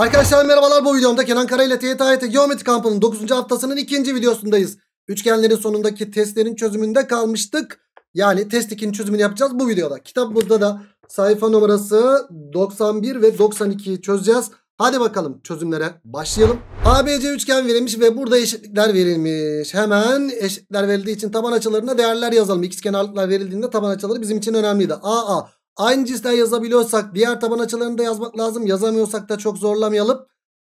Arkadaşlar merhabalar bu videomda Kenan Kara ile TYT Geometri Kampı'nın 9. haftasının 2. videosundayız. Üçgenlerin sonundaki testlerin çözümünde kalmıştık. Yani test 2'nin çözümünü yapacağız bu videoda. Kitabımızda da sayfa numarası 91 ve 92'yi çözeceğiz. Hadi bakalım çözümlere başlayalım. ABC üçgen verilmiş ve burada eşitlikler verilmiş. Hemen eşitlikler verildiği için taban açılarına değerler yazalım. kenarlıklar verildiğinde taban açıları bizim için önemliydi. AA Aynı cinsten yazabiliyorsak diğer taban açılarını da yazmak lazım. Yazamıyorsak da çok zorlamayalım.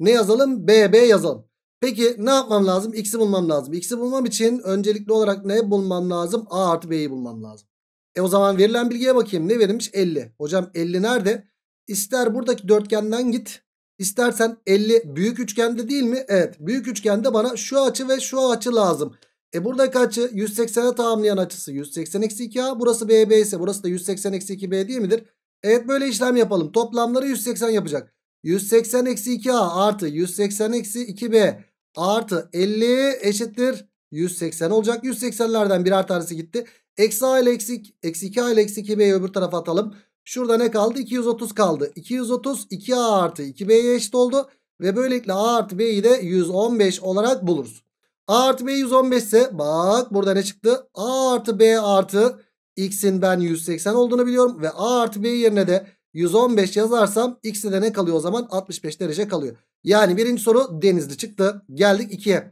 Ne yazalım? BB yazalım. Peki ne yapmam lazım? X'i bulmam lazım. X'i bulmam için öncelikli olarak ne bulmam lazım? A artı B'yi bulmam lazım. E o zaman verilen bilgiye bakayım. Ne verilmiş? 50. Hocam 50 nerede? İster buradaki dörtgenden git. İstersen 50 büyük üçgende değil mi? Evet. Büyük üçgende bana şu açı ve şu açı lazım. E buradaki açı 180'e tamamlayan açısı 180-2A. Burası BB ise burası da 180-2B değil midir? Evet böyle işlem yapalım. Toplamları 180 yapacak. 180-2A artı 180-2B artı 50 eşittir 180 olacak. 180'lerden bir tanesi gitti. Eksi A ile eksi, eksi 2A ile eksi 2B'yi öbür tarafa atalım. Şurada ne kaldı? 230 kaldı. 230 2A artı 2B'ye eşit oldu. Ve böylelikle A artı B'yi de 115 olarak buluruz. A artı B 115 ise bak burada ne çıktı? A artı B artı X'in ben 180 olduğunu biliyorum. Ve A artı B yerine de 115 yazarsam X'de de ne kalıyor o zaman? 65 derece kalıyor. Yani birinci soru denizli çıktı. Geldik 2'ye.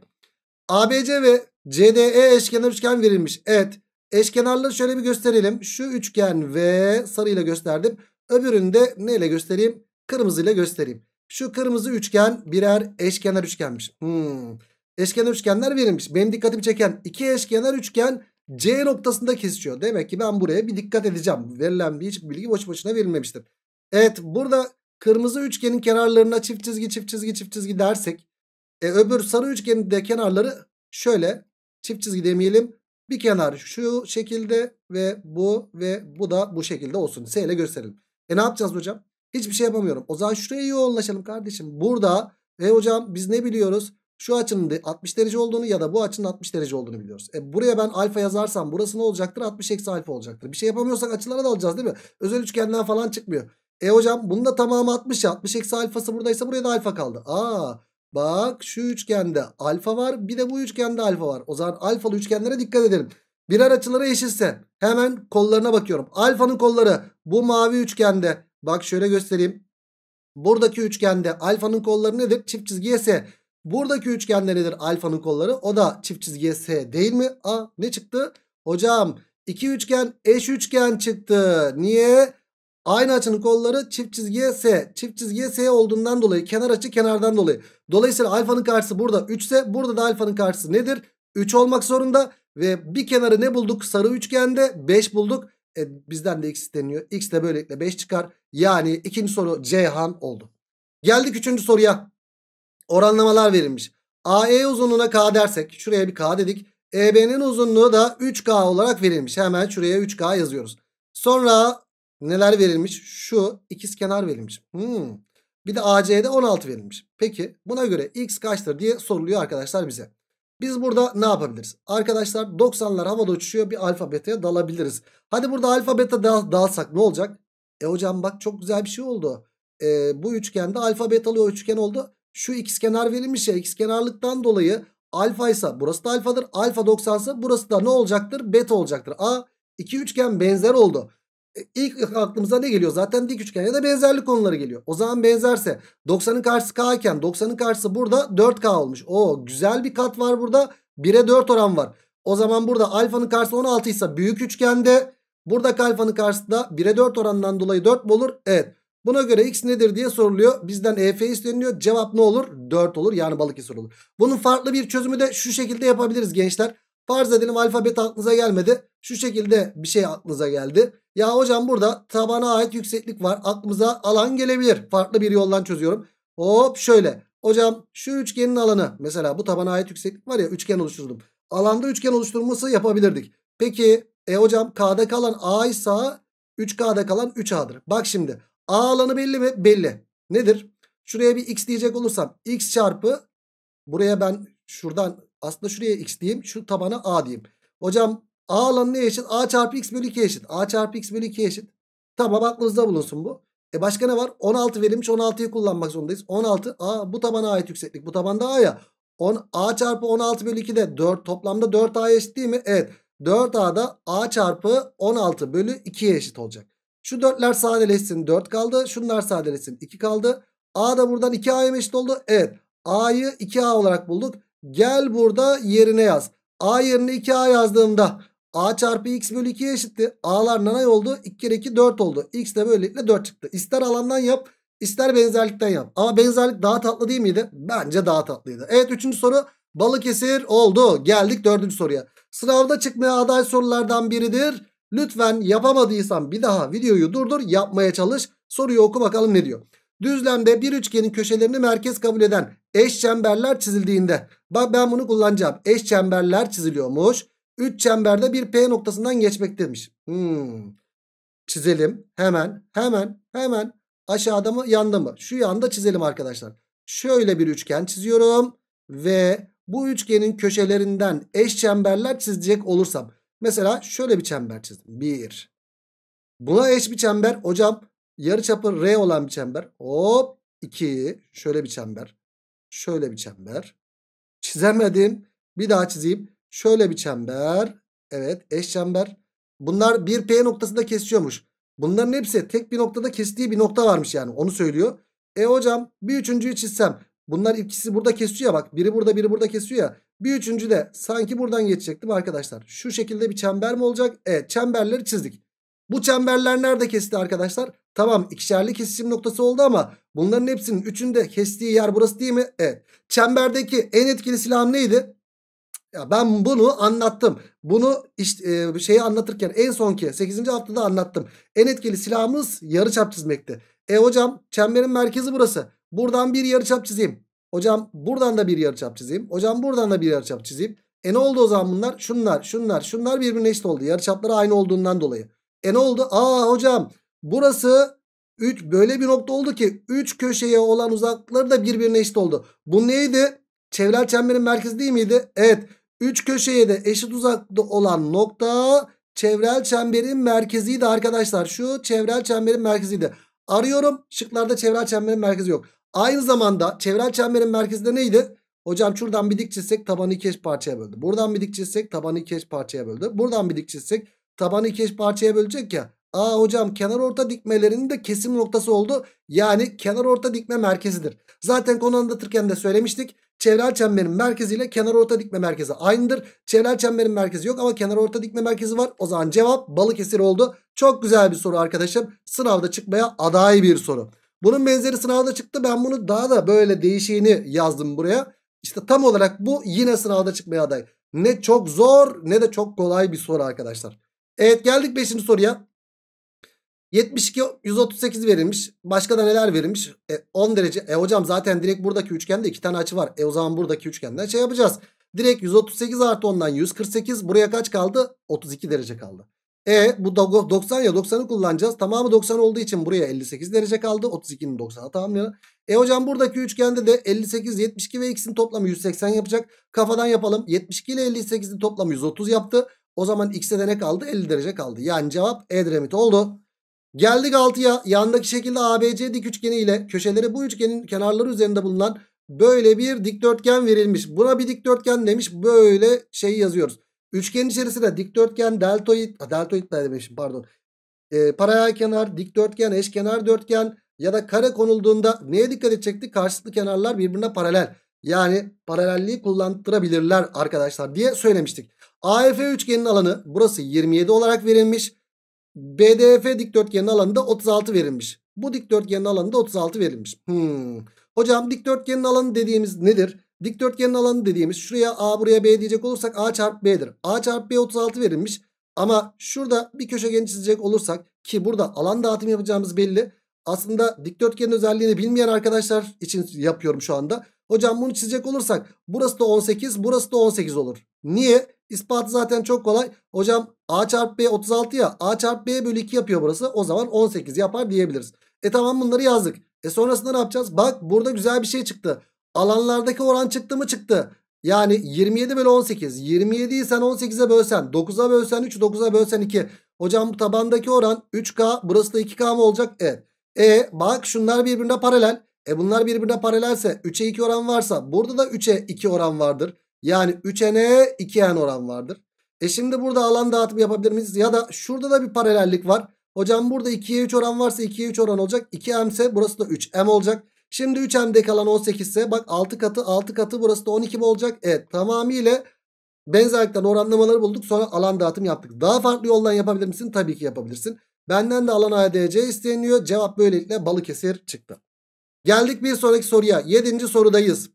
ABC ve CDE eşkenar üçgen verilmiş. Evet. Eşkenarları şöyle bir gösterelim. Şu üçgen v sarıyla gösterdim. Öbürünü de neyle göstereyim? Kırmızıyla göstereyim. Şu kırmızı üçgen birer eşkenar üçgenmiş. Hmm. Eşkenar üçgenler verilmiş. Benim dikkatimi çeken iki eşkenar üçgen C noktasında kesişiyor. Demek ki ben buraya bir dikkat edeceğim. Verilen bir hiçbir bilgi boş boşuna verilmemiştir. Evet burada kırmızı üçgenin kenarlarına çift çizgi çift çizgi çift çizgi dersek. E, öbür sarı üçgenin de kenarları şöyle çift çizgi demeyelim. Bir kenar şu şekilde ve bu ve bu da bu şekilde olsun. S ile gösterelim. E ne yapacağız hocam? Hiçbir şey yapamıyorum. O zaman şuraya yoğunlaşalım kardeşim. Burada e hocam biz ne biliyoruz? Şu açının 60 derece olduğunu ya da bu açının 60 derece olduğunu biliyoruz. E buraya ben alfa yazarsam burası ne olacaktır? 60 eksi alfa olacaktır. Bir şey yapamıyorsak açılara da alacağız değil mi? Özel üçgenden falan çıkmıyor. E hocam bunun da tamamı 60 ya. 60 eksi alfası buradaysa buraya da alfa kaldı. Aa bak şu üçgende alfa var bir de bu üçgende alfa var. O zaman alfalı üçgenlere dikkat edelim. Birer açıları eşitse hemen kollarına bakıyorum. Alfanın kolları bu mavi üçgende. Bak şöyle göstereyim. Buradaki üçgende alfanın kolları nedir? Çift çizgi ise Buradaki üçgen de nedir? Alfanın kolları. O da çift çizgiye S değil mi? A ne çıktı? Hocam iki üçgen eş üçgen çıktı. Niye? Aynı açının kolları çift çizgiye S. Çift çizgiye S olduğundan dolayı kenar açı kenardan dolayı. Dolayısıyla alfanın karşısı burada 3 ise burada da alfanın karşısı nedir? 3 olmak zorunda. Ve bir kenarı ne bulduk? Sarı üçgende 5 bulduk. E, bizden de x isteniyor. X de böylelikle 5 çıkar. Yani ikinci soru C han oldu. Geldik üçüncü soruya oranlamalar verilmiş. AE uzunluğuna K dersek şuraya bir K dedik. EB'nin uzunluğu da 3K olarak verilmiş. Hemen şuraya 3K yazıyoruz. Sonra neler verilmiş? Şu ikiz kenar verilmiş. Hmm. Bir de AC'de 16 verilmiş. Peki buna göre X kaçtır diye soruluyor arkadaşlar bize. Biz burada ne yapabiliriz? Arkadaşlar 90'lar havada uçuşuyor bir alfa beta'ya dalabiliriz. Hadi burada alfa beta dal dalsak ne olacak? E hocam bak çok güzel bir şey oldu. E, bu üçgende alfa betalı üçgen oldu. Şu x kenar verilmiş ya x kenarlıktan dolayı alfa ise burası da alfadır. Alfa 90 ise burası da ne olacaktır? Beta olacaktır. A iki üçgen benzer oldu. E, ilk aklımıza ne geliyor? Zaten dik üçgen ya da benzerlik konuları geliyor. O zaman benzerse 90'ın karşısı k iken 90'ın karşısı burada 4k olmuş. O güzel bir kat var burada. 1'e 4 oran var. O zaman burada alfanın karşısı 16 ise büyük üçgende buradaki alfanın karşısında 1'e 4 oranından dolayı 4 mi olur? Evet. Buna göre x nedir diye soruluyor. Bizden EF isteniyor. Cevap ne olur? 4 olur. Yani Balıkesir olur. Bunun farklı bir çözümü de şu şekilde yapabiliriz gençler. Farz edelim alfabet aklınıza gelmedi. Şu şekilde bir şey aklınıza geldi. Ya hocam burada tabana ait yükseklik var. Aklımıza alan gelebilir. Farklı bir yoldan çözüyorum. Hop şöyle. Hocam şu üçgenin alanı. Mesela bu tabana ait yükseklik var ya üçgen oluşturdum. Alanda üçgen oluşturması yapabilirdik. Peki e hocam K'da kalan A ise 3K'da kalan 3A'dır. Bak şimdi A alanı belli mi? Belli. Nedir? Şuraya bir x diyecek olursam x çarpı buraya ben şuradan aslında şuraya x diyeyim. Şu tabana a diyeyim. Hocam a alanı ne eşit? a çarpı x bölü 2 eşit. a çarpı x bölü 2 eşit. Tamam aklınızda bulunsun bu. E başka ne var? 16 verilmiş 16'yı kullanmak zorundayız. 16 a bu tabana ait yükseklik. Bu tabanda a ya. 10, a çarpı 16 bölü 2 de 4 toplamda 4a eşit değil mi? Evet. 4a da a çarpı 16 bölü 2'ye eşit olacak. Şu dörtler sadeleşsin 4 kaldı. Şunlar sadeleşsin 2 kaldı. A da buradan 2A'ya eşit oldu. Evet A'yı 2A olarak bulduk. Gel burada yerine yaz. A yerine 2A yazdığımda A çarpı x bölü 2'ye eşitti. A'lar nanay oldu. 2 kere 2 4 oldu. X de böylelikle 4 çıktı. İster alandan yap ister benzerlikten yap. Ama benzerlik daha tatlı değil miydi? Bence daha tatlıydı. Evet 3. soru Balıkesir oldu. Geldik 4. soruya. Sınavda çıkmaya aday sorulardan biridir. Lütfen yapamadıysan bir daha videoyu durdur yapmaya çalış. Soruyu oku bakalım ne diyor. Düzlemde bir üçgenin köşelerini merkez kabul eden eş çemberler çizildiğinde. Bak ben bunu kullanacağım. Eş çemberler çiziliyormuş. Üç çemberde bir P noktasından geçmekteymiş. Hmm. Çizelim. Hemen hemen hemen aşağıda mı yanda mı? Şu yanda çizelim arkadaşlar. Şöyle bir üçgen çiziyorum. Ve bu üçgenin köşelerinden eş çemberler çizecek olursam. Mesela şöyle bir çember çizdim. 1. Buna eş bir çember. Hocam yarıçapı R olan bir çember. Hop 2. Şöyle bir çember. Şöyle bir çember. Çizemedim. Bir daha çizeyim. Şöyle bir çember. Evet eş çember. Bunlar bir P noktasında kesiyormuş. Bunların hepsi tek bir noktada kestiği bir nokta varmış yani onu söylüyor. E hocam bir üçüncüyü çizsem bunlar ikisi burada kesiyor ya bak biri burada biri burada kesiyor ya. Bir üçüncü de sanki buradan geçecektim arkadaşlar. Şu şekilde bir çember mi olacak? Evet çemberleri çizdik. Bu çemberler nerede kesti arkadaşlar? Tamam ikişerli kesişim noktası oldu ama bunların hepsinin üçünde kestiği yer burası değil mi? Evet. Çemberdeki en etkili silah neydi? Ya ben bunu anlattım. Bunu işte, e, şeyi anlatırken en sonki 8. haftada anlattım. En etkili silahımız yarı çap çizmekti. E hocam çemberin merkezi burası. Buradan bir yarı çap çizeyim. Hocam buradan da bir yarıçap çizeyim. Hocam buradan da bir yarıçap çizeyim. E ne oldu o zaman bunlar? Şunlar, şunlar, şunlar birbirine eşit oldu. Yarıçapları aynı olduğundan dolayı. E ne oldu? Aa hocam burası 3 böyle bir nokta oldu ki 3 köşeye olan uzaklıkları da birbirine eşit oldu. Bu neydi? Çevrel çemberin merkezi değil miydi? Evet. 3 köşeye de eşit uzaklıkta olan nokta çevrel çemberin merkeziydi arkadaşlar. Şu çevrel çemberin merkeziydi. Arıyorum. Şıklarda çevrel çemberin merkezi yok. Aynı zamanda çevrel çemberin merkezinde neydi? Hocam şuradan bir dik çizsek tabanı iki parçaya böldü. Buradan bir dik çizsek tabanı iki parçaya böldü. Buradan bir dik çizsek tabanı iki parçaya bölecek ya. Aa hocam kenar orta dikmelerinin de kesim noktası oldu. Yani kenar orta dikme merkezidir. Zaten konu anlatırken de söylemiştik. Çevrel çemberin merkezi ile kenar orta dikme merkezi aynıdır. Çevrel çemberin merkezi yok ama kenar orta dikme merkezi var. O zaman cevap Balıkesir oldu. Çok güzel bir soru arkadaşım. Sınavda çıkmaya aday bir soru. Bunun benzeri sınavda çıktı. Ben bunu daha da böyle değişiğini yazdım buraya. İşte tam olarak bu yine sınavda çıkmaya aday. Ne çok zor ne de çok kolay bir soru arkadaşlar. Evet geldik 5. soruya. 72 138 verilmiş. Başka da neler verilmiş? E, 10 derece. E hocam zaten direkt buradaki üçgende iki tane açı var. E o zaman buradaki üçgenden şey yapacağız. Direkt 138 artı 10'dan 148. Buraya kaç kaldı? 32 derece kaldı. E bu 90 ya 90'ı kullanacağız. Tamamı 90 olduğu için buraya 58 derece kaldı. 32'nin 90'a tamamlıyor. E hocam buradaki üçgende de 58, 72 ve x'in toplamı 180 yapacak. Kafadan yapalım. 72 ile 58'in toplamı 130 yaptı. O zaman x'e de ne kaldı? 50 derece kaldı. Yani cevap Edremit oldu. Geldik 6'ya. Yandaki şekilde ABC dik üçgeni ile köşeleri bu üçgenin kenarları üzerinde bulunan böyle bir dikdörtgen verilmiş. Buna bir dikdörtgen demiş. Böyle şey yazıyoruz. Üçgen içerisinde dikdörtgen, deltoid, deltoid ne demişim pardon. E, paralel kenar, dikdörtgen, eşkenar dörtgen ya da kare konulduğunda neye dikkat edecektik? Karşılıklı kenarlar birbirine paralel. Yani paralelliği kullandırabilirler arkadaşlar diye söylemiştik. AF üçgenin alanı burası 27 olarak verilmiş. BDF dikdörtgenin alanı da 36 verilmiş. Bu dikdörtgenin alanı da 36 verilmiş. Hmm. Hocam dikdörtgenin alanı dediğimiz nedir? Dikdörtgenin alanı dediğimiz şuraya A buraya B diyecek olursak A çarpı B'dir. A çarpı B 36 verilmiş. Ama şurada bir köşegen çizecek olursak ki burada alan dağıtım yapacağımız belli. Aslında dikdörtgenin özelliğini bilmeyen arkadaşlar için yapıyorum şu anda. Hocam bunu çizecek olursak burası da 18 burası da 18 olur. Niye? İspatı zaten çok kolay. Hocam A çarpı B 36 ya A çarpı B bölü 2 yapıyor burası. O zaman 18 yapar diyebiliriz. E tamam bunları yazdık. E sonrasında ne yapacağız? Bak burada güzel bir şey çıktı. Alanlardaki oran çıktı mı çıktı. Yani 27 bölü 18. 27'yi sen 18'e bölsen 9'a bölsen 3 9'a bölsen 2. Hocam bu tabandaki oran 3K burası da 2K mı olacak? Evet. E bak şunlar birbirine paralel. E bunlar birbirine paralelse 3'e 2 oran varsa burada da 3'e 2 oran vardır. Yani 3n'e 2n oran vardır. E şimdi burada alan dağıtımı yapabilir miyiz? Ya da şurada da bir paralellik var. Hocam burada 2'ye 3 oran varsa 2'ye 3 oran olacak. 2m ise burası da 3m olacak. Şimdi 3m'de kalan 18 ise bak 6 katı 6 katı burası da 12 mi olacak? Evet tamamıyla benzerlikten oranlamaları bulduk. Sonra alan dağıtım yaptık. Daha farklı yoldan yapabilir misin? Tabii ki yapabilirsin. Benden de alan ADC isteniyor. Cevap böylelikle Balıkesir çıktı. Geldik bir sonraki soruya. 7. sorudayız.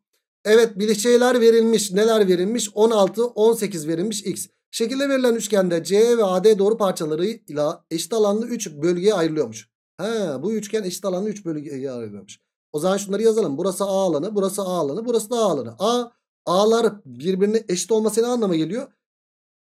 Evet bir şeyler verilmiş. Neler verilmiş? 16, 18 verilmiş x. Şekilde verilen üçgende C ve AD doğru parçalarıyla eşit alanlı 3 bölgeye ayrılıyormuş. He, bu üçgen eşit alanlı 3 bölgeye ayrılıyormuş. O zaman şunları yazalım. Burası A alanı, burası A alanı, burası da A alanı. A, A'lar birbirine eşit olması ne anlama geliyor?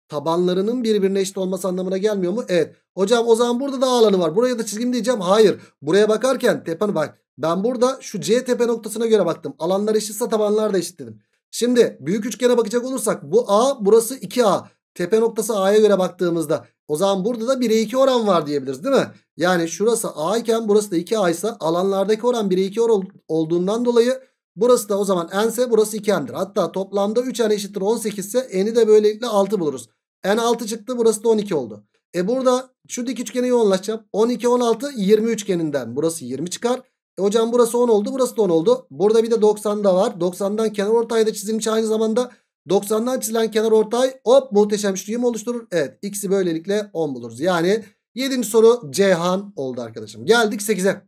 Tabanlarının birbirine eşit olması anlamına gelmiyor mu? Evet. Hocam o zaman burada da A alanı var. Buraya da çizgim diyeceğim. Hayır. Buraya bakarken tepen bak. Ben burada şu C tepe noktasına göre baktım. Alanlar eşitse tabanlar da eşit dedim. Şimdi büyük üçgene bakacak olursak bu A burası 2A. Tepe noktası A'ya göre baktığımızda o zaman burada da 1'e 2 oran var diyebiliriz değil mi? Yani şurası A iken burası da 2A ise alanlardaki oran 1'e 2 oran olduğundan dolayı burası da o zaman N ise burası 2N'dir. Hatta toplamda 3N eşittir 18 ise N'i de böylelikle 6 buluruz. N 6 çıktı burası da 12 oldu. E burada şu dik üçgene yoğunlaşacağım. 12, 16, 20 üçgeninden burası 20 çıkar. E hocam burası 10 oldu burası da 10 oldu. Burada bir de 90 da var. 90'dan kenar ortayda çizilmiş aynı zamanda 90'dan çizilen kenar ortay hop muhteşem üçlüyü oluşturur? Evet x'i böylelikle 10 buluruz. Yani 7. soru Cihan oldu arkadaşım. Geldik 8'e.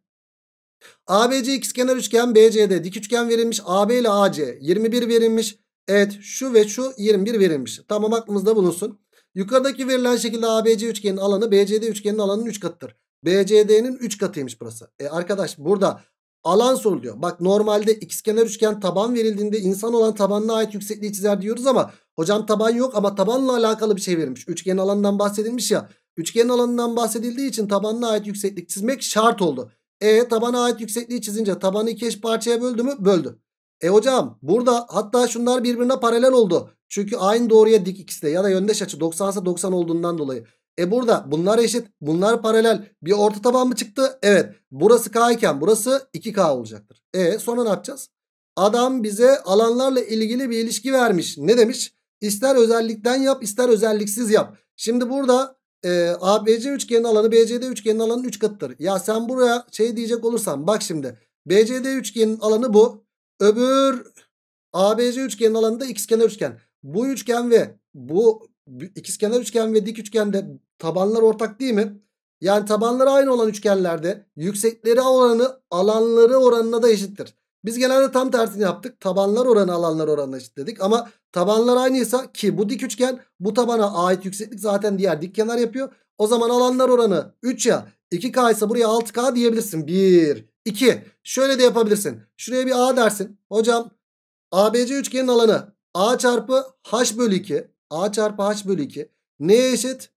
ABC x kenar üçgen BC'de dik üçgen verilmiş. AB ile AC 21 verilmiş. Evet şu ve şu 21 verilmiş. Tamam aklımızda bulunsun. Yukarıdaki verilen şekilde ABC üçgenin alanı BCD üçgenin alanının 3 katıdır. BCD'nin 3 katıymış burası. E arkadaş burada Alan soruluyor. Bak normalde ikizkenar üçgen taban verildiğinde insan olan tabanına ait yüksekliği çizer diyoruz ama hocam taban yok ama tabanla alakalı bir şey verilmiş. Üçgenin alanından bahsedilmiş ya. Üçgenin alanından bahsedildiği için tabanına ait yükseklik çizmek şart oldu. E tabana ait yüksekliği çizince tabanı iki eş parçaya böldü mü? Böldü. E hocam burada hatta şunlar birbirine paralel oldu. Çünkü aynı doğruya dik ikisi de ya da yöndeş açı 90 ise 90 olduğundan dolayı. E burada bunlar eşit bunlar paralel bir orta taban mı çıktı? Evet burası K iken burası 2K olacaktır. E sonra ne yapacağız? Adam bize alanlarla ilgili bir ilişki vermiş. Ne demiş? İster özellikten yap ister özelliksiz yap. Şimdi burada e, ABC üçgenin alanı BCD üçgenin alanının 3 katıdır. Ya sen buraya şey diyecek olursan bak şimdi BCD üçgenin alanı bu. Öbür ABC üçgenin alanı da x kenar üçgen. Bu üçgen ve bu ikizkenar üçgen ve dik üçgende tabanlar ortak değil mi? Yani tabanları aynı olan üçgenlerde yüksekleri oranı alanları oranına da eşittir. Biz genelde tam tersini yaptık. Tabanlar oranı alanlar oranına eşit dedik. Ama tabanlar aynıysa ki bu dik üçgen bu tabana ait yükseklik zaten diğer dik kenar yapıyor. O zaman alanlar oranı 3 ya 2K ise buraya 6K diyebilirsin. 1, 2. Şöyle de yapabilirsin. Şuraya bir A dersin. Hocam ABC üçgenin alanı A çarpı H bölü 2. A çarpı H bölü 2. Neye eşit?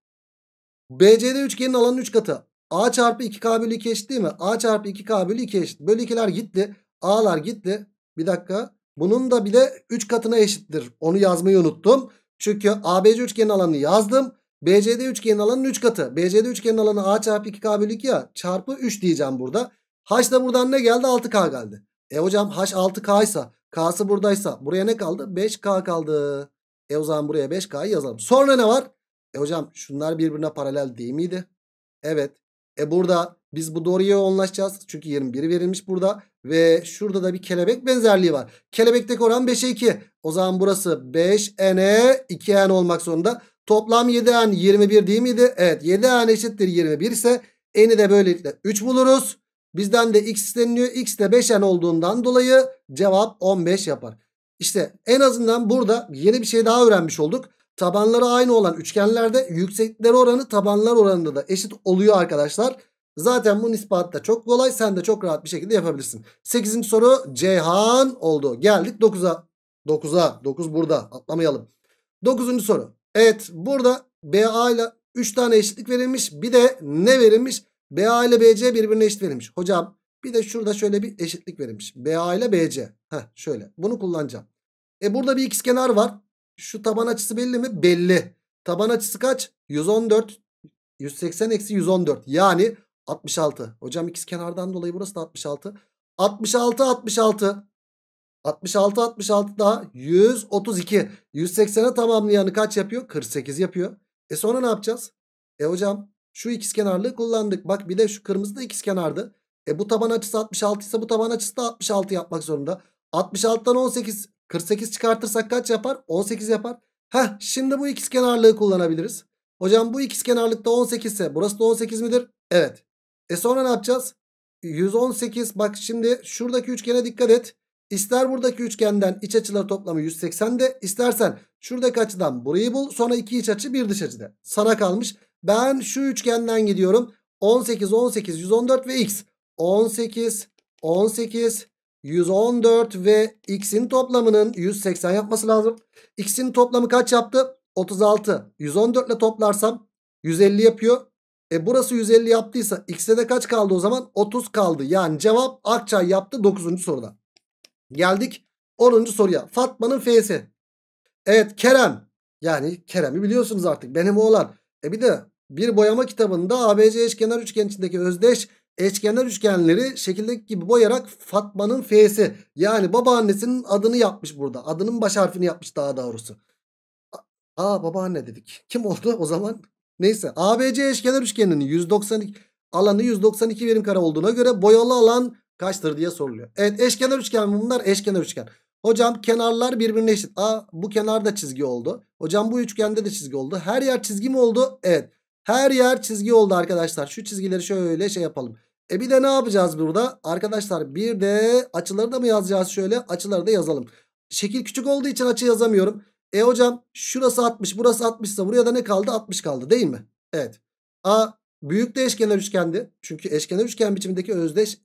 BCD üçgenin alanının 3 katı. A çarpı 2K bölü 2 eşit değil mi? A çarpı 2K bölü 2 eşit. Bölü 2'ler gitti. A'lar gitti. Bir dakika. Bunun da bile 3 katına eşittir. Onu yazmayı unuttum. Çünkü ABC üçgenin alanını yazdım. BCD üçgenin alanının 3 katı. BCD üçgenin alanı A çarpı 2K bölü 2 ya. Çarpı 3 diyeceğim burada. H da buradan ne geldi? 6K geldi. E hocam H 6K ise K'sı buradaysa buraya ne kaldı? 5K kaldı. E o zaman buraya 5K'yı yazalım. Sonra ne var? E hocam şunlar birbirine paralel değil miydi? Evet. E burada biz bu doğruya yoğunlaşacağız. Çünkü 21 verilmiş burada. Ve şurada da bir kelebek benzerliği var. Kelebekteki oran 5'e 2. O zaman burası 5N'e 2N olmak zorunda. Toplam 7N 21 değil miydi? Evet 7N eşittir 21 ise N'i de böylelikle 3 buluruz. Bizden de x isteniyor. X de 5N olduğundan dolayı cevap 15 yapar. İşte en azından burada yeni bir şey daha öğrenmiş olduk. Tabanları aynı olan üçgenlerde yükseklikler oranı tabanlar oranında da eşit oluyor arkadaşlar. Zaten bunun ispatı da çok kolay. Sen de çok rahat bir şekilde yapabilirsin. 8. soru Ceyhan oldu. Geldik 9'a. 9'a. 9 burada. Atlamayalım. 9. soru. Evet burada BA ile 3 tane eşitlik verilmiş. Bir de ne verilmiş? BA ile BC birbirine eşit verilmiş. Hocam bir de şurada şöyle bir eşitlik verilmiş. BA ile BC. Heh, şöyle bunu kullanacağım. E burada bir ikizkenar var. Şu taban açısı belli mi? Belli. Taban açısı kaç? 114. 180 eksi 114. Yani 66. Hocam ikizkenardan dolayı burası da 66. 66 66. 66 66 daha 132. 180'e tamamlayanı kaç yapıyor? 48 yapıyor. E sonra ne yapacağız? E hocam şu ikizkenarlığı kullandık. Bak bir de şu kırmızı da ikizkenardı. E bu taban açısı 66 ise bu taban açısı da 66 yapmak zorunda. 66'dan 18 48 çıkartırsak kaç yapar? 18 yapar. Heh şimdi bu ikiz kenarlığı kullanabiliriz. Hocam bu ikiz kenarlıkta 18 ise burası da 18 midir? Evet. E sonra ne yapacağız? 118 bak şimdi şuradaki üçgene dikkat et. İster buradaki üçgenden iç açıları toplamı 180 de istersen şuradaki açıdan burayı bul sonra iki iç açı bir dış açı de. Sana kalmış. Ben şu üçgenden gidiyorum. 18 18 114 ve x. 18, 18, 114 ve x'in toplamının 180 yapması lazım. X'in toplamı kaç yaptı? 36. 114 ile toplarsam 150 yapıyor. E burası 150 yaptıysa x'te de kaç kaldı o zaman? 30 kaldı. Yani cevap Akçay yaptı 9. soruda. Geldik 10. soruya. Fatma'nın f'si. Evet Kerem. Yani Kerem'i biliyorsunuz artık. Benim oğlan. E bir de bir boyama kitabında ABC eşkenar üçgen içindeki özdeş Eşkenar üçgenleri şekildeki gibi boyayarak Fatma'nın F'si yani babaannesinin adını yapmış burada. Adının baş harfini yapmış daha doğrusu. Aa babaanne dedik. Kim oldu o zaman? Neyse ABC eşkenar üçgeninin 192 alanı 192 verim kare olduğuna göre boyalı alan kaçtır diye soruluyor. Evet eşkenar üçgen bunlar eşkenar üçgen. Hocam kenarlar birbirine eşit. Aa bu kenarda çizgi oldu. Hocam bu üçgende de çizgi oldu. Her yer çizgi mi oldu? Evet. Her yer çizgi oldu arkadaşlar. Şu çizgileri şöyle şey yapalım. E bir de ne yapacağız burada? Arkadaşlar bir de açıları da mı yazacağız şöyle? Açıları da yazalım. Şekil küçük olduğu için açı yazamıyorum. E hocam şurası 60 burası 60 ise buraya da ne kaldı? 60 kaldı değil mi? Evet. A büyük de eşkenar üçgendi. Çünkü eşkenar üçgen biçimindeki özdeş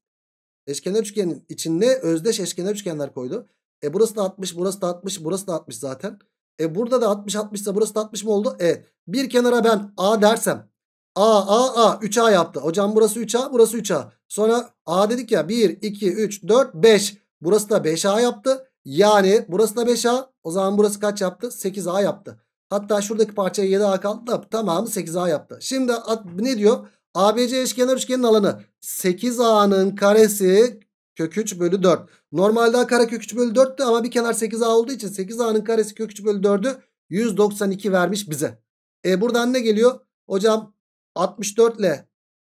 eşkenar üçgenin içinde özdeş eşkenar üçgenler koydu. E burası da 60 burası da 60 burası da 60 zaten. E burada da 60 60 ise burası da 60 mı oldu? Evet. Bir kenara ben A dersem A A A 3A yaptı. Hocam burası 3A burası 3A. Sonra A dedik ya 1 2 3 4 5. Burası da 5A yaptı. Yani burası da 5A. O zaman burası kaç yaptı? 8A yaptı. Hatta şuradaki parçaya 7A kaldı da tamamı 8A yaptı. Şimdi ne diyor? ABC eşkenar üçgenin alanı 8A'nın karesi kök 3 bölü 4. Normalde kare kök 3 bölü 4'tü ama bir kenar 8A olduğu için 8A'nın karesi kök 3 bölü 4'ü 192 vermiş bize. E buradan ne geliyor? Hocam 64 ile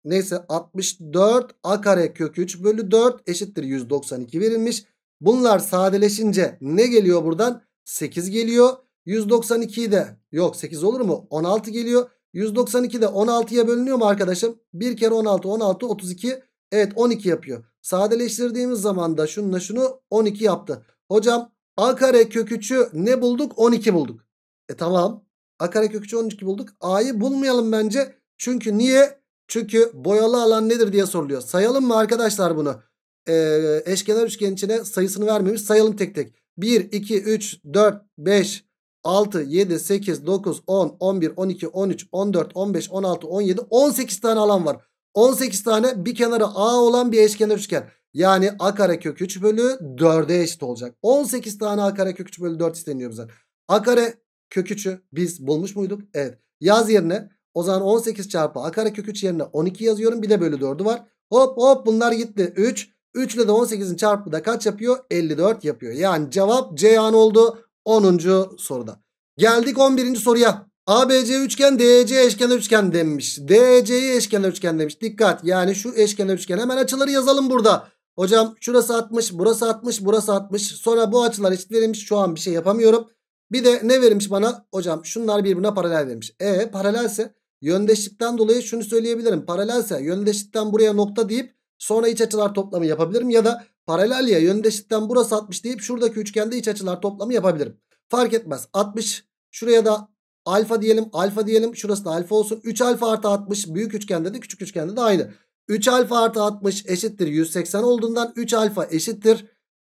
neyse 64 a kare kök 3 bölü 4 eşittir 192 verilmiş. Bunlar sadeleşince ne geliyor buradan? 8 geliyor. 192'yi de yok 8 olur mu? 16 geliyor. 192 de 16'ya bölünüyor mu arkadaşım? 1 kere 16 16 32 evet 12 yapıyor. Sadeleştirdiğimiz zaman da şununla şunu 12 yaptı. Hocam a kare kök 3'ü ne bulduk? 12 bulduk. E tamam. A kare kök 3'ü 12 bulduk. A'yı bulmayalım bence. Çünkü niye? Çünkü boyalı alan nedir diye soruluyor. Sayalım mı arkadaşlar bunu? Ee, eşkenar üçgen içine sayısını vermemiş. Sayalım tek tek. 1, 2, 3, 4, 5, 6, 7, 8, 9, 10, 11, 12, 13, 14, 15, 16, 17, 18 tane alan var. 18 tane bir kenarı A olan bir eşkenar üçgen. Yani A kare kök 3 bölü 4'e eşit olacak. 18 tane A kare kök 3 bölü 4 isteniyor bize. A kare kök 3'ü biz bulmuş muyduk? Evet. Yaz yerine o zaman 18 çarpı a kök 3 yerine 12 yazıyorum. Bir de bölü 4'ü var. Hop hop bunlar gitti. 3. 3 ile de 18'in çarpı da kaç yapıyor? 54 yapıyor. Yani cevap Ceyhan oldu 10. soruda. Geldik 11. soruya. ABC üçgen DC eşkenar üçgen demiş. DC'yi eşkenar üçgen demiş. Dikkat yani şu eşkenar üçgen hemen açıları yazalım burada. Hocam şurası 60 burası 60 burası 60 sonra bu açılar eşit verilmiş şu an bir şey yapamıyorum. Bir de ne verilmiş bana hocam şunlar birbirine paralel vermiş. E paralelse Yöndeşlikten dolayı şunu söyleyebilirim. Paralelse yöndeşlikten buraya nokta deyip sonra iç açılar toplamı yapabilirim. Ya da paralel ya yöndeşlikten burası 60 deyip şuradaki üçgende iç açılar toplamı yapabilirim. Fark etmez. 60 şuraya da alfa diyelim alfa diyelim şurası da alfa olsun. 3 alfa artı 60 büyük üçgende de küçük üçgende de aynı. 3 alfa artı 60 eşittir 180 olduğundan 3 alfa eşittir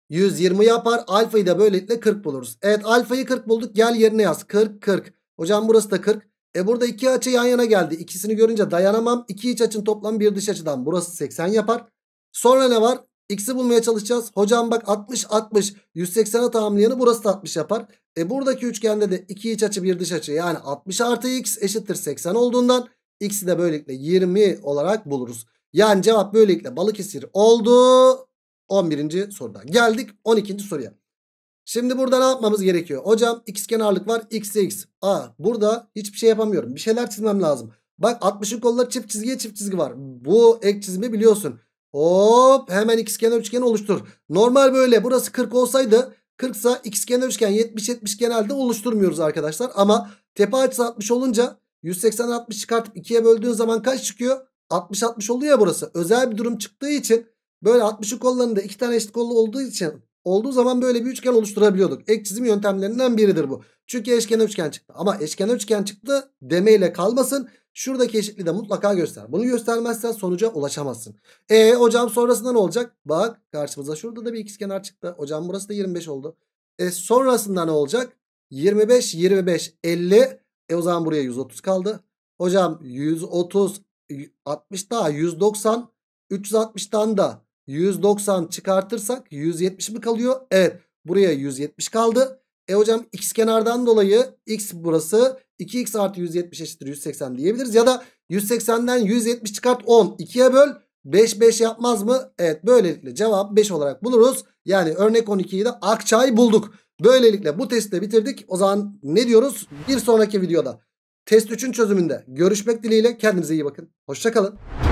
120 yapar. Alfayı da böylelikle 40 buluruz. Evet alfayı 40 bulduk. Gel yerine yaz. 40 40. Hocam burası da 40. E burada iki açı yan yana geldi. İkisini görünce dayanamam. İki iç açın toplamı bir dış açıdan. Burası 80 yapar. Sonra ne var? X'i bulmaya çalışacağız. Hocam bak 60 60 180'e tamamlayanı burası da 60 yapar. E buradaki üçgende de iki iç açı bir dış açı yani 60 artı x eşittir 80 olduğundan x'i de böylelikle 20 olarak buluruz. Yani cevap böylelikle balık esir oldu. 11. Soruda geldik 12. soruya. Şimdi burada ne yapmamız gerekiyor? Hocam x kenarlık var x x. Aa, burada hiçbir şey yapamıyorum. Bir şeyler çizmem lazım. Bak 60'ın kolları çift çizgiye çift çizgi var. Bu ek çizimi biliyorsun. Hop hemen x kenar üçgeni oluştur. Normal böyle burası 40 olsaydı 40 sa x kenar üçgen 70 70 genelde oluşturmuyoruz arkadaşlar. Ama tepe açısı 60 olunca 180 60 çıkartıp 2'ye böldüğün zaman kaç çıkıyor? 60 60 oluyor ya burası. Özel bir durum çıktığı için böyle 60'ın kollarında iki tane eşit kollu olduğu için olduğu zaman böyle bir üçgen oluşturabiliyorduk. Ek çizim yöntemlerinden biridir bu. Çünkü eşkenar üçgen çıktı. Ama eşkenar üçgen çıktı demeyle kalmasın. Şuradaki eşitliği de mutlaka göster. Bunu göstermezsen sonuca ulaşamazsın. E hocam sonrasında ne olacak? Bak karşımıza şurada da bir ikizkenar çıktı. Hocam burası da 25 oldu. E sonrasında ne olacak? 25, 25, 50. E o zaman buraya 130 kaldı. Hocam 130, 60 daha 190, 360'dan da 190 çıkartırsak 170 mi kalıyor? Evet. Buraya 170 kaldı. E hocam x kenardan dolayı x burası 2x artı 170 eşittir 180 diyebiliriz. Ya da 180'den 170 çıkart 10. 2'ye böl 5 5 yapmaz mı? Evet böylelikle cevap 5 olarak buluruz. Yani örnek 12'yi de akçay bulduk. Böylelikle bu testi de bitirdik. O zaman ne diyoruz? Bir sonraki videoda test 3'ün çözümünde görüşmek dileğiyle kendinize iyi bakın. Hoşçakalın.